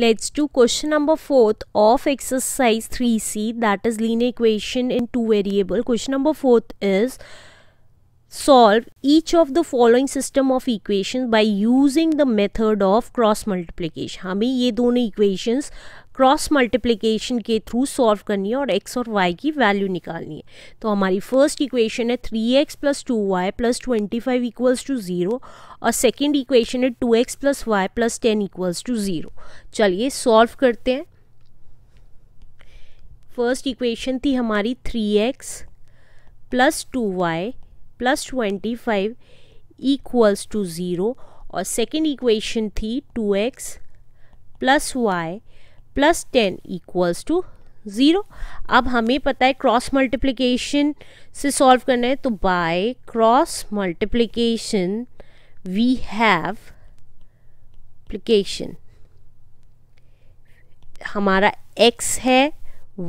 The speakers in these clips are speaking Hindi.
Let's do question number 4th of exercise 3c that is linear equation in two variable. Question number 4th is solve each of the following system of equations by using the method of cross multiplication. हमें ये दोनों equations क्रॉस मल्टीप्लीकेशन के थ्रू सॉल्व करनी है और एक्स और वाई की वैल्यू निकालनी है तो हमारी फर्स्ट इक्वेशन है three x plus two y plus twenty five equals to zero और सेकेंड इक्वेशन है two x plus y plus ten equals to zero चलिए सॉल्व करते हैं फर्स्ट इक्वेशन थी हमारी three x plus two y plus twenty five equals to zero और सेकेंड इक्वेशन थी two x plus y plus ten equals to zero अब हमें पता है क्रॉस मल्टीप्लिकेशन से सॉल्व करना है तो by cross multiplication we have application हमारा x है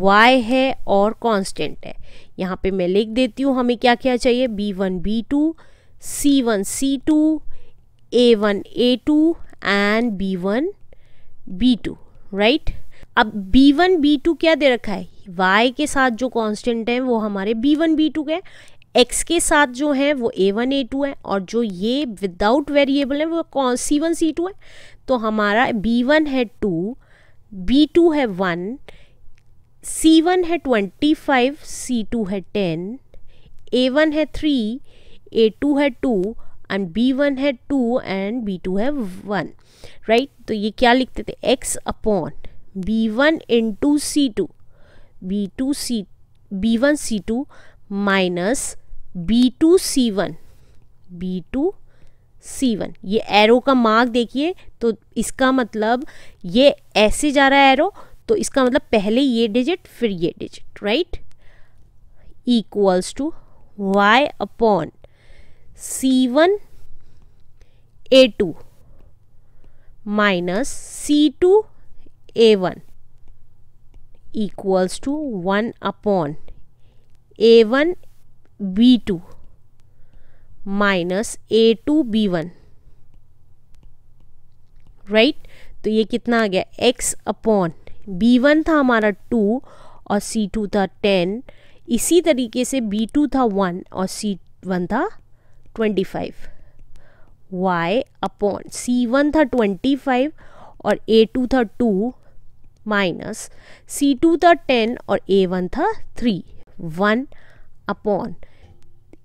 y है और कांस्टेंट है यहाँ पे मैं लिख देती हूँ हमें क्या क्या चाहिए b1 one b two c one c two a one a two and b one b two right अब बी वन बी टू क्या दे रखा है y के साथ जो कांस्टेंट है वो हमारे बी वन बी टू के x के साथ जो है वो ए वन ए टू है और जो ये विदाउट वेरिएबल है वो सी वन सी टू है तो हमारा बी वन है टू बी टू है वन सी वन है ट्वेंटी फाइव सी टू है टेन ए वन है थ्री ए टू है टू एंड बी वन है टू एंड बी टू है वन राइट right? तो ये क्या लिखते थे x upon b one two c two b two c b one c two minus b two c one b two c one ये एरो का मार्क देखिए तो इसका मतलब ये ऐसे जा रहा है एरो तो इसका मतलब पहले ये डिजिट फिर ये digit right equals to y upon c one a two minus c two a one equals to one upon a one b two minus a two b one right तो ये कितना आ गया एक्स अपॉन बी वन था हमारा टू और सी टू था टेन इसी तरीके से बी टू था वन और सी वन था twenty five y upon c one था ट्वेंटी फाइव और ए टू था टू माइनस सी टू था टेन और ए वन था three one upon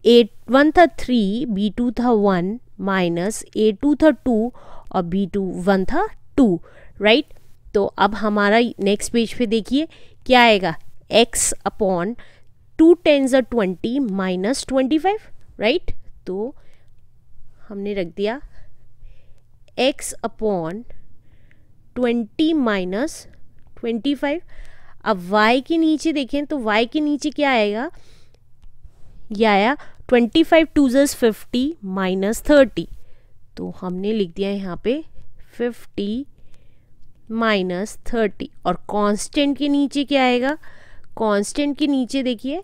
a one था थ्री बी टू था वन माइनस ए टू था टू और बी टू वन था टू राइट right? तो अब हमारा नेक्स्ट पेज पे देखिए क्या आएगा एक्स अपॉन टू टेन जर twenty minus twenty five right तो हमने रख दिया x upon twenty minus twenty five अब वाई के नीचे देखें तो वाई के नीचे क्या आएगा यह आया ट्वेंटी फाइव टू जस फिफ्टी माइनस थर्टी तो हमने लिख दिया यहाँ पे फिफ्टी माइनस थर्टी और कांस्टेंट के नीचे क्या आएगा कांस्टेंट के नीचे देखिए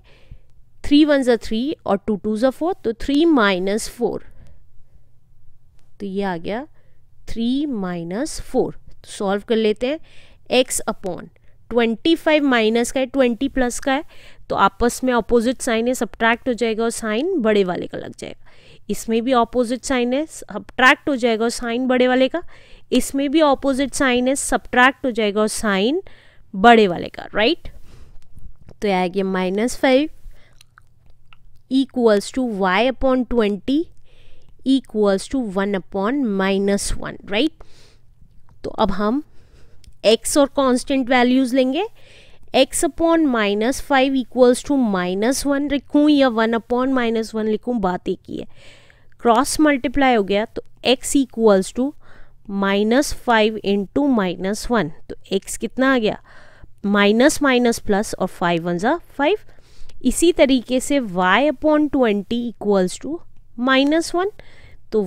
थ्री वन ज़ा थ्री और टू टू ज़ा फोर तो थ्री माइनस फोर तो ये आ गया थ्री माइनस फोर सॉल्व कर लेते हैं x upon twenty five minus का है ट्वेंटी प्लस का है तो आपस में अपोजिट साइन है सब्ट्रैक्ट हो जाएगा और साइन बड़े वाले का लग जाएगा इसमें भी ऑपोजिट साइन है सब्ट्रैक्ट हो जाएगा और साइन बड़े वाले का इसमें भी ऑपोजिट साइन है सब्ट्रैक्ट हो जाएगा और साइन बड़े वाले का राइट तो यह आएगी minus five equals to y upon twenty equals to one upon minus one right तो अब हम एक्स और कांस्टेंट वैल्यूज लेंगे x upon minus five equals to minus one लिखूँ या वन अपॉन माइनस वन लिखूँ बात एक ही है क्रॉस मल्टीप्लाई हो गया तो x equals to minus five into minus one तो एक्स कितना आ गया माइनस माइनस प्लस और फाइव वन ज़ा फाइव इसी तरीके से y upon twenty equals to minus one तो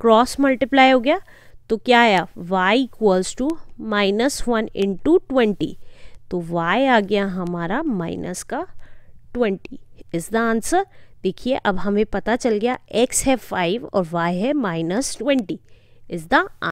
क्रॉस मल्टीप्लाई हो गया तो क्या आया y equals to minus one into twenty तो y आ गया हमारा माइनस का ट्वेंटी इज़ द आंसर देखिए अब हमें पता चल गया x है फाइव और y है माइनस ट्वेंटी इज़ द